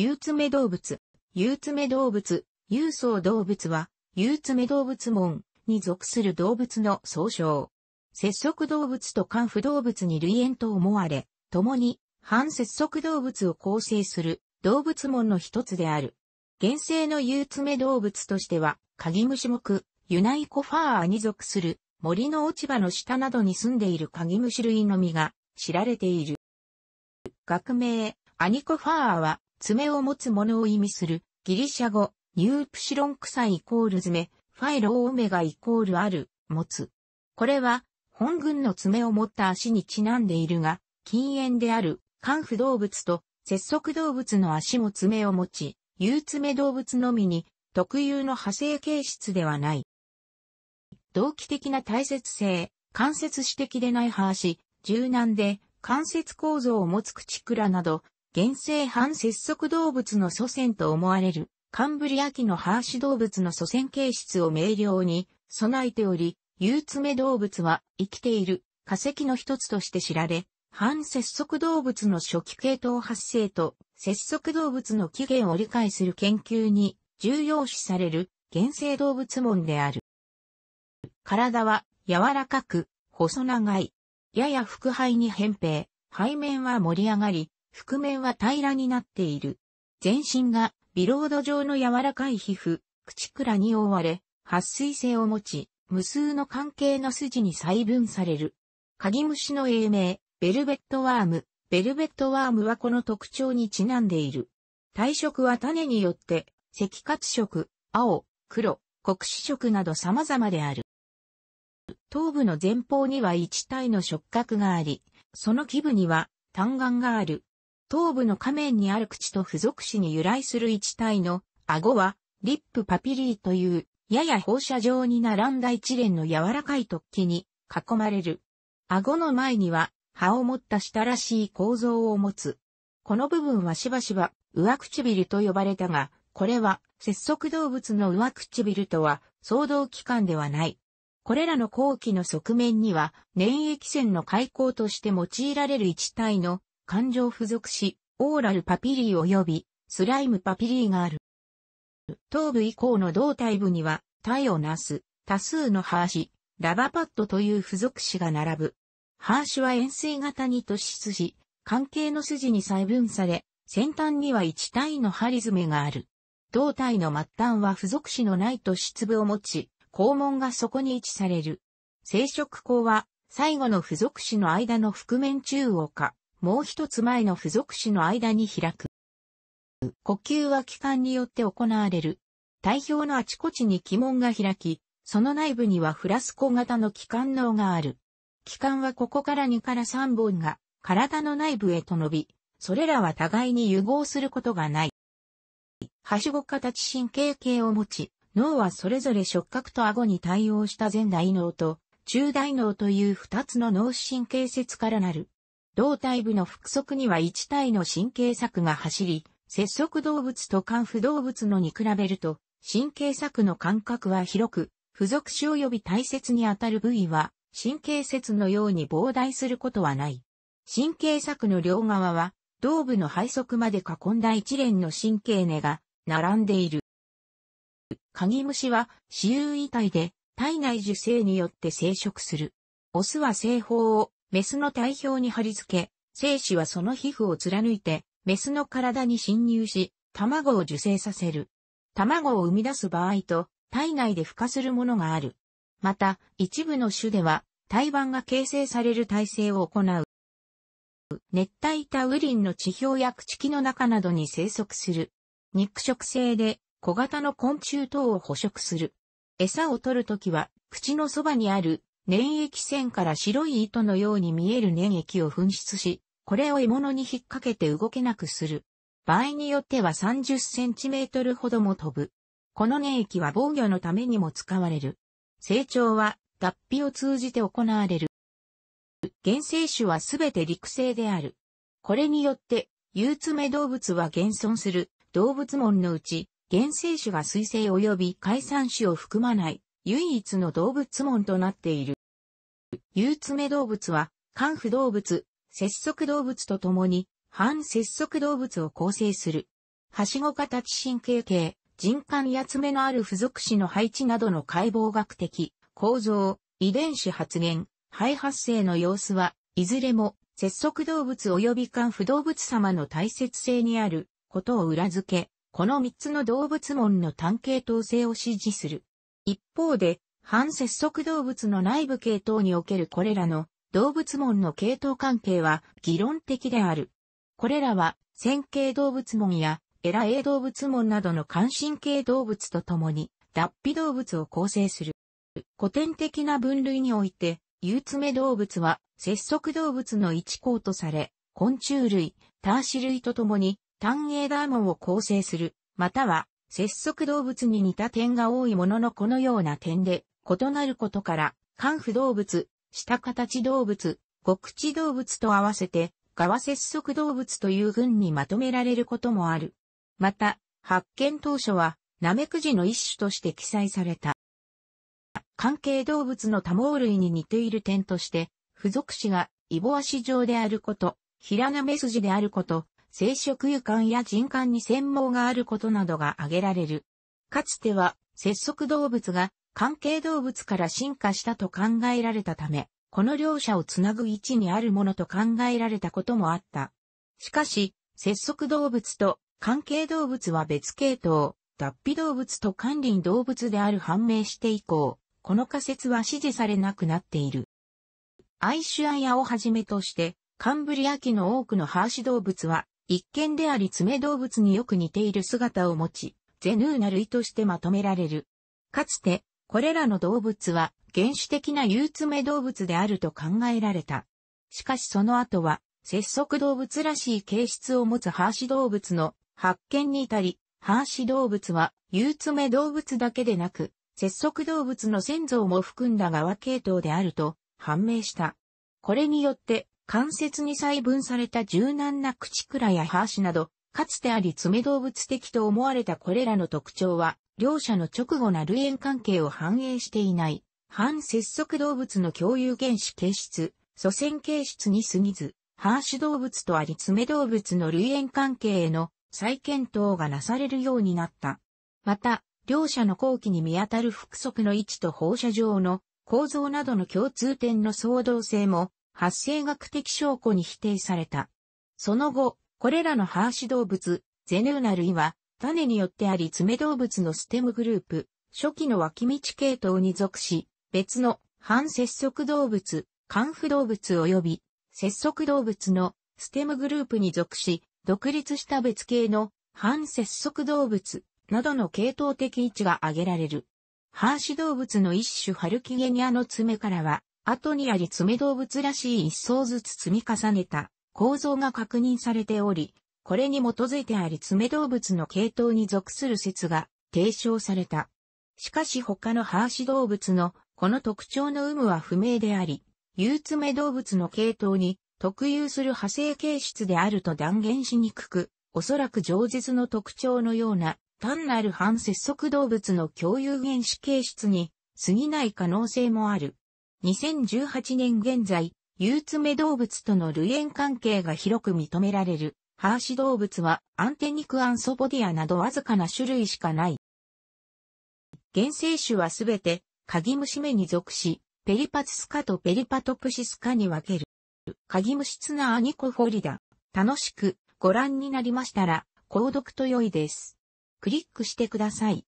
ユーツメ動物、ユーツメ動物、ユーソウ動物は、ユーツメ動物門に属する動物の総称。節足動物と寒腐動物に類縁と思われ、共に反節足動物を構成する動物門の一つである。現生のユーツメ動物としては、カギムシ目、ユナイコファーアに属する森の落ち葉の下などに住んでいるカギムシ類のみが知られている。学名、アニコファーアは爪を持つものを意味する、ギリシャ語、ニュープシロンサイコール爪、ファイロオメガイコールある、持つ。これは、本軍の爪を持った足にちなんでいるが、禁煙である、寒腐動物と、節足動物の足も爪を持ち、有爪動物のみに、特有の派生形質ではない。同期的な大切性、間接指摘でない歯足、柔軟で、関節構造を持つ口倉など、原生反節足動物の祖先と思われる、カンブリア紀のハーシ動物の祖先形質を明瞭に備えており、ユーツメ動物は生きている化石の一つとして知られ、反節足動物の初期系統発生と節足動物の起源を理解する研究に重要視される原生動物門である。体は柔らかく、細長い。やや腹背に扁平、背面は盛り上がり、覆面は平らになっている。全身がビロード状の柔らかい皮膚、口くらに覆われ、撥水性を持ち、無数の関係の筋に細分される。カギムシの英名、ベルベットワーム、ベルベットワームはこの特徴にちなんでいる。体色は種によって、赤褐色、青、黒、黒視色など様々である。頭部の前方には一体の触覚があり、その基部には単眼がある。頭部の下面にある口と付属肢に由来する一体の、顎は、リップパピリーという、やや放射状に並んだ一連の柔らかい突起に囲まれる。顎の前には、歯を持った舌らしい構造を持つ。この部分はしばしば、上唇と呼ばれたが、これは、節足動物の上唇とは、相当器官ではない。これらの後期の側面には、粘液腺の開口として用いられる一体の感情付属し、オーラルパピリー及びスライムパピリーがある。頭部以降の胴体部には、体をなす、多数のハーシ、ラバパッドという付属詞が並ぶ。ハーシは円錐型に突出し、関係の筋に細分され、先端には一体のハリズがある。胴体の末端は付属詞のない突出部を持ち、肛門がそこに位置される。生殖口は、最後の付属詞の間の覆面中央か、もう一つ前の付属詞の間に開く。呼吸は気管によって行われる。体表のあちこちに気門が開き、その内部にはフラスコ型の気管脳がある。気管はここから2から3本が体の内部へと伸び、それらは互いに融合することがない。はしご形神経系を持ち、脳はそれぞれ触覚と顎に対応した前大脳と中大脳という2つの脳神経節からなる。胴体部の腹側には1体の神経柵が走り、節足動物と間腐動物のに比べると、神経柵の間隔は広く、付属種及び大切にあたる部位は、神経節のように膨大することはない。神経柵の両側は、胴部の背側まで囲んだ一連の神経根が、並んでいる。カギムシは、雌雄異体で、体内受精によって生殖する。オスは性方。を、メスの体表に貼り付け、精子はその皮膚を貫いて、メスの体に侵入し、卵を受精させる。卵を生み出す場合と、体内で孵化するものがある。また、一部の種では、胎盤が形成される体制を行う。熱帯多雨林の地表や朽木の中などに生息する。肉食性で小型の昆虫等を捕食する。餌を取るときは口のそばにある粘液線から白い糸のように見える粘液を噴出し、これを獲物に引っ掛けて動けなくする。場合によっては30センチメートルほども飛ぶ。この粘液は防御のためにも使われる。成長は脱皮を通じて行われる。原生種はすべて陸生である。これによって、有爪動物は現存する動物門のうち、原生種が水生及び海産種を含まない唯一の動物門となっている。有爪動物は、寒不動物、節足動物と共に、反節足動物を構成する。はしご型地神経系、人間や爪のある付属子の配置などの解剖学的、構造、遺伝子発現、肺発生の様子は、いずれも、節足動物及び寒不動物様の大切性にあることを裏付け、この三つの動物門の単系統性を支持する。一方で、反節足動物の内部系統におけるこれらの動物門の系統関係は議論的である。これらは線形動物門やエラエ動物門などの関心系動物とともに脱皮動物を構成する。古典的な分類において、有爪動物は節足動物の一項とされ、昆虫類、ターシ類とともに単エダー門を構成する、または節足動物に似た点が多いもののこのような点で異なることから、寒腐動物、下形動物、極地動物と合わせて、側節足動物という群にまとめられることもある。また、発見当初は、ナメクジの一種として記載された。関係動物の多毛類に似ている点として、付属詞がイボ足状であること、平なめ筋であること、生殖油管や人管に繊毛があることなどが挙げられる。かつては、接足動物が関係動物から進化したと考えられたため、この両者をつなぐ位置にあるものと考えられたこともあった。しかし、節足動物と関係動物は別系統、脱皮動物と管理動物である判明して以降、この仮説は支持されなくなっている。アイシュアイアをはじめとして、カンブリア紀の多くのハーシ動物は、一見であり爪動物によく似ている姿を持ち、ゼヌーナ類としてまとめられる。かつて、これらの動物は原始的な有爪動物であると考えられた。しかしその後は、節足動物らしい形質を持つハーシ動物の発見に至り、ハーシ動物は有爪動物だけでなく、節足動物の先祖も含んだ側系統であると判明した。これによって、関節に細分された柔軟な口倉やハーシなど、かつてあり爪動物的と思われたこれらの特徴は、両者の直後な類縁関係を反映していない、反接足動物の共有原子形質、祖先形質に過ぎず、ハーシュ動物とあり爪動物の類縁関係への再検討がなされるようになった。また、両者の後期に見当たる複足の位置と放射状の構造などの共通点の相動性も発生学的証拠に否定された。その後、これらのハーシュ動物、ゼヌーナ類は種によってあり爪動物のステムグループ、初期の脇道系統に属し、別の反節足動物、寒腐動物及び節足動物のステムグループに属し、独立した別系の反節足動物などの系統的位置が挙げられる。半子動物の一種ハルキゲニアの爪からは、後にあり爪動物らしい一層ずつ積み重ねた構造が確認されており、これに基づいてあり爪動物の系統に属する説が提唱された。しかし他のハーシ動物のこの特徴の有無は不明であり、有爪動物の系統に特有する派生形質であると断言しにくく、おそらく上絶の特徴のような単なる反接触動物の共有原子形質に過ぎない可能性もある。2018年現在、有爪動物との類縁関係が広く認められるハーシ動物はアンテニクアンソボディアなどわずかな種類しかない。原生種はすべて、カギムシ目に属し、ペリパツスカとペリパトプシスカに分ける。カギムシツナアニコフォリダ。楽しくご覧になりましたら、購読と良いです。クリックしてください。